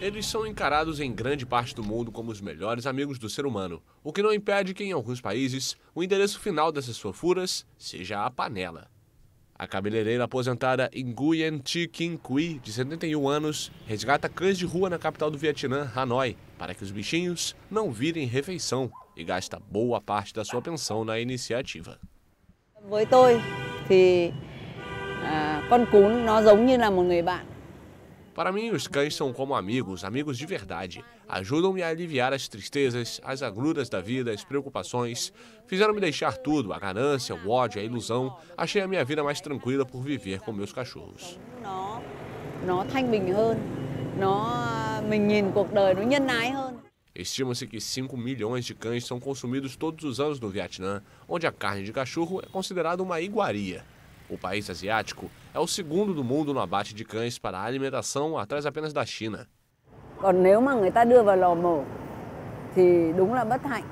Eles são encarados em grande parte do mundo como os melhores amigos do ser humano, o que não impede que, em alguns países, o endereço final dessas fofuras seja a panela. A cabeleireira aposentada Nguyen Thi Kim Kui, de 71 anos, resgata cães de rua na capital do Vietnã, Hanoi, para que os bichinhos não virem refeição e gasta boa parte da sua pensão na iniciativa. Với tôi thì con cún nó giống như là một người bạn para mim, os cães são como amigos, amigos de verdade. Ajudam-me a aliviar as tristezas, as agruras da vida, as preocupações. Fizeram-me deixar tudo, a ganância, o ódio, a ilusão. Achei a minha vida mais tranquila por viver com meus cachorros. Estima-se que 5 milhões de cães são consumidos todos os anos no Vietnã, onde a carne de cachorro é considerada uma iguaria. O país asiático é o segundo do mundo no abate de cães para alimentação, atrás apenas da China. Còn nếu mà người ta đưa vào lò mổ thì đúng là bất hạnh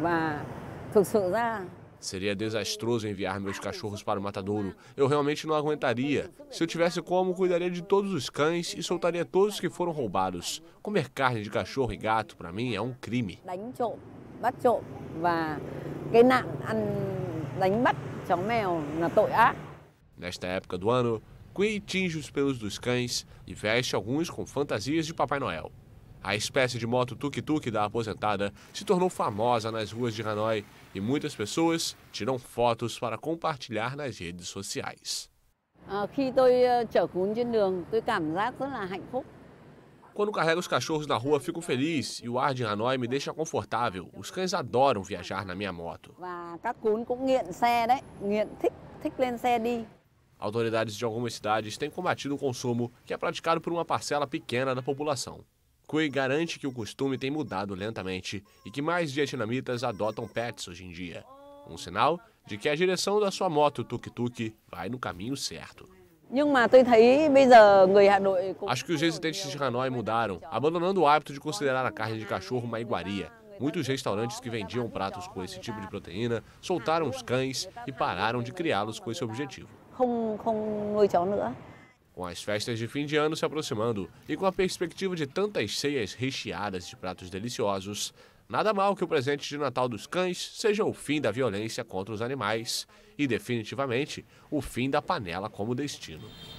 và thực sự ra Seria desastroso enviar meus cachorros para o matadouro. Eu realmente não aguentaria. Se eu tivesse como, cuidaria de todos os cães e soltaria todos que foram roubados. Comer carne de cachorro e gato, para mim, é um crime. Đánh bắt chó mèo là tội ác. Nesta época do ano, Queen tinge os pelos dos cães e veste alguns com fantasias de Papai Noel. A espécie de moto tuk-tuk da aposentada se tornou famosa nas ruas de Hanoi e muitas pessoas tiram fotos para compartilhar nas redes sociais. Quando carrego os cachorros na rua, fico feliz e o ar de Hanoi me deixa confortável. Os cães adoram viajar na minha moto. Autoridades de algumas cidades têm combatido o consumo, que é praticado por uma parcela pequena da população. Kui garante que o costume tem mudado lentamente e que mais vietnamitas adotam pets hoje em dia. Um sinal de que a direção da sua moto tuk-tuk vai no caminho certo. Acho que os residentes de Hanoi mudaram, abandonando o hábito de considerar a carne de cachorro uma iguaria. Muitos restaurantes que vendiam pratos com esse tipo de proteína soltaram os cães e pararam de criá-los com esse objetivo không không nuôi cháu nữa. Com as festas de fim de ano se aproximando e com a perspectiva de tantas ceias recheadas de pratos deliciosos, nada mal que o presente de Natal dos cães seja o fim da violência contra os animais e, definitivamente, o fim da panela como destino.